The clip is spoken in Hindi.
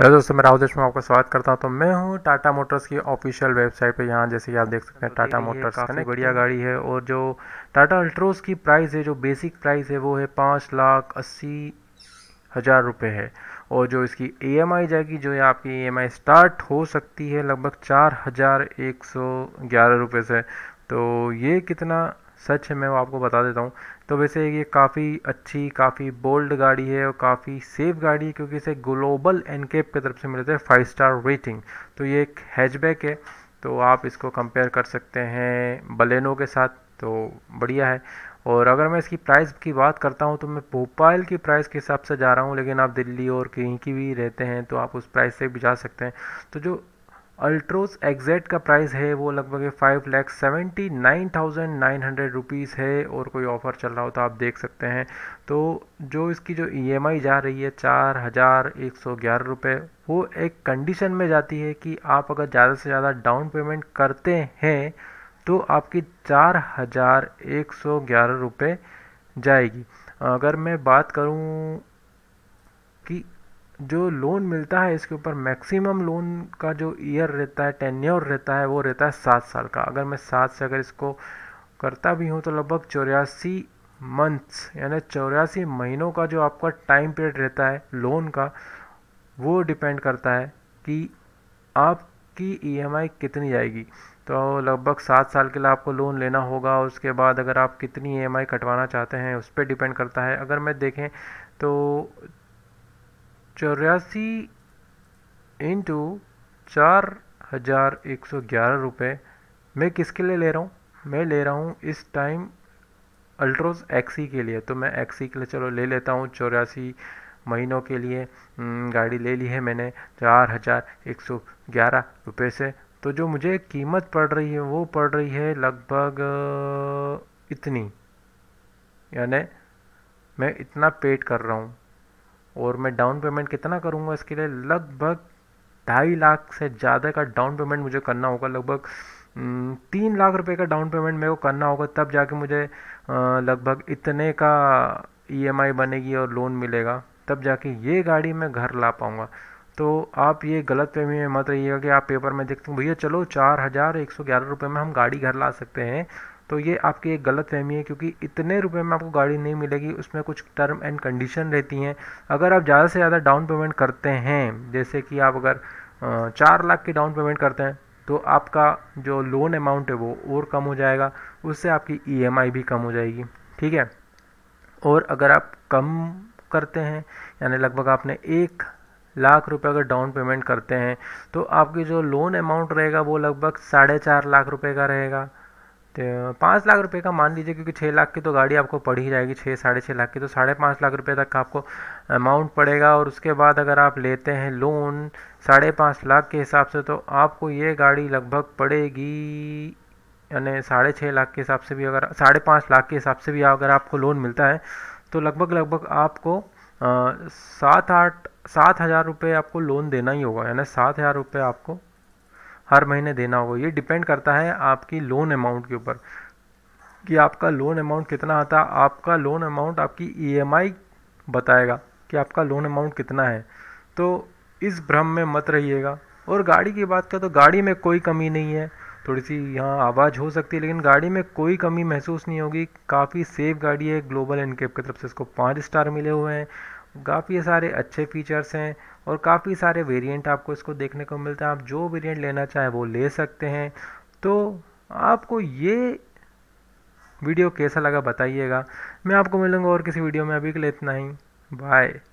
हेलो दोस्तों मैं राहुल देशमुख आपका स्वागत करता हूं तो मैं हूं टाटा मोटर्स की ऑफिशियल वेबसाइट पे यहां जैसे कि आप देख सकते हैं टाटा मोटर्स काफ़ी बढ़िया गाड़ी है और जो टाटा अल्ट्रोस की प्राइस है जो बेसिक प्राइस है वो है पाँच लाख अस्सी हज़ार रुपये है और जो इसकी ई e जाएगी जो है आपकी ई e स्टार्ट हो सकती है लगभग चार हज़ार एक सौ ग्यारह रुपये से तो ये कितना सच है मैं वो आपको बता देता हूँ तो वैसे ये काफ़ी अच्छी काफ़ी बोल्ड गाड़ी है और काफ़ी सेफ गाड़ी है क्योंकि इसे ग्लोबल एनकेप की तरफ से मिले थे फाइव स्टार रेटिंग तो ये एक हैचबैक है तो आप इसको कंपेयर कर सकते हैं बलेनो के साथ तो बढ़िया है और अगर मैं इसकी प्राइस की बात करता हूँ तो मैं भोपाल की प्राइस के हिसाब से जा रहा हूँ लेकिन आप दिल्ली और कहीं की भी रहते हैं तो आप उस प्राइस से भी जा सकते हैं तो जो अल्ट्रोस एग्जैक्ट का प्राइस है वो लगभग five lakh seventy nine thousand nine hundred rupees है और कोई ऑफ़र चल रहा हो तो आप देख सकते हैं तो जो इसकी जो ई e जा रही है चार हज़ार एक सौ ग्यारह रुपये वो एक कंडीशन में जाती है कि आप अगर ज़्यादा से ज़्यादा डाउन पेमेंट करते हैं तो आपकी चार हज़ार एक सौ ग्यारह रुपये जाएगी अगर मैं बात करूँ कि जो लोन मिलता है इसके ऊपर मैक्सिमम लोन का जो ईयर रहता है टेन्योर रहता है वो रहता है सात साल का अगर मैं सात से अगर इसको करता भी हूँ तो लगभग चौरासी मंथ्स यानी चौरासी महीनों का जो आपका टाइम पीरियड रहता है लोन का वो डिपेंड करता है कि आपकी ईएमआई e कितनी जाएगी तो लगभग सात साल के लिए आपको लोन लेना होगा उसके बाद अगर आप कितनी ईएमआई e कटवाना चाहते हैं उस पर डिपेंड करता है अगर मैं देखें तो चौरासी इंटू चार हज़ार एक सौ ग्यारह रुपये मैं किसके लिए ले रहा हूँ मैं ले रहा हूँ इस टाइम अल्ट्रोज एक्सी के लिए तो मैं एक्सी e के लिए चलो ले लेता हूँ चौरासी महीनों के लिए हम्म, गाड़ी ले ली है मैंने चार हज़ार एक सौ ग्यारह रुपये से तो जो मुझे कीमत पड़ रही है वो पड़ रही है लगभग इतनी यानी मैं इतना पेड कर रहा हूँ और मैं डाउन पेमेंट कितना करूँगा इसके लिए लगभग ढाई लाख से ज़्यादा का डाउन पेमेंट मुझे करना होगा लगभग तीन लाख रुपए का डाउन पेमेंट मेरे को करना होगा तब जाके मुझे लगभग इतने का ईएमआई e बनेगी और लोन मिलेगा तब जाके ये गाड़ी मैं घर ला पाऊँगा तो आप ये गलत फहमी में मत रहिएगा कि आप पेपर में देखते हैं भैया चलो चार हज़ार एक सौ ग्यारह रुपये में हम गाड़ी घर ला सकते हैं तो ये आपकी एक गलत फहमी है क्योंकि इतने रुपए में आपको गाड़ी नहीं मिलेगी उसमें कुछ टर्म एंड कंडीशन रहती हैं अगर आप ज़्यादा से ज़्यादा डाउन पेमेंट करते हैं जैसे कि आप अगर चार लाख की डाउन पेमेंट करते हैं तो आपका जो लोन अमाउंट है वो और कम हो जाएगा उससे आपकी ई e भी कम हो जाएगी ठीक है और अगर आप कम करते हैं यानी लगभग आपने एक लाख रुपए अगर डाउन पेमेंट करते हैं तो आपकी जो लोन अमाउंट रहेगा वो लगभग साढ़े चार लाख रुपए का रहेगा पाँच लाख रुपए का मान लीजिए क्योंकि छः लाख की तो गाड़ी आपको पड़ ही जाएगी छः साढ़े छः लाख की तो साढ़े पाँच लाख रुपए तक आपको अमाउंट पड़ेगा और उसके बाद अगर आप लेते हैं लोन साढ़े पाँच लाख के हिसाब से तो आपको ये गाड़ी लगभग पड़ेगी यानी साढ़े छः लाख के हिसाब से भी अगर साढ़े पाँच लाख के हिसाब से भी अगर आपको लोन मिलता है तो लगभग लगभग आपको सात आठ सात हज़ार रुपये आपको लोन देना ही होगा यानी सात हज़ार रुपये आपको हर महीने देना होगा ये डिपेंड करता है आपकी लोन अमाउंट के ऊपर कि आपका लोन अमाउंट कितना आता है आपका लोन अमाउंट आपकी ईएमआई e बताएगा कि आपका लोन अमाउंट कितना है तो इस भ्रम में मत रहिएगा और गाड़ी की बात करें तो गाड़ी में कोई कमी नहीं है थोड़ी सी यहाँ आवाज़ हो सकती है लेकिन गाड़ी में कोई कमी महसूस नहीं होगी काफ़ी सेफ गाड़ी है ग्लोबल एनकेप की तरफ से इसको पाँच स्टार मिले हुए हैं काफ़ी सारे अच्छे फीचर्स हैं और काफ़ी सारे वेरिएंट आपको इसको देखने को मिलते हैं आप जो वेरिएंट लेना चाहें वो ले सकते हैं तो आपको ये वीडियो कैसा लगा बताइएगा मैं आपको मिलूंगा और किसी वीडियो में अभी के लिए इतना ही बाय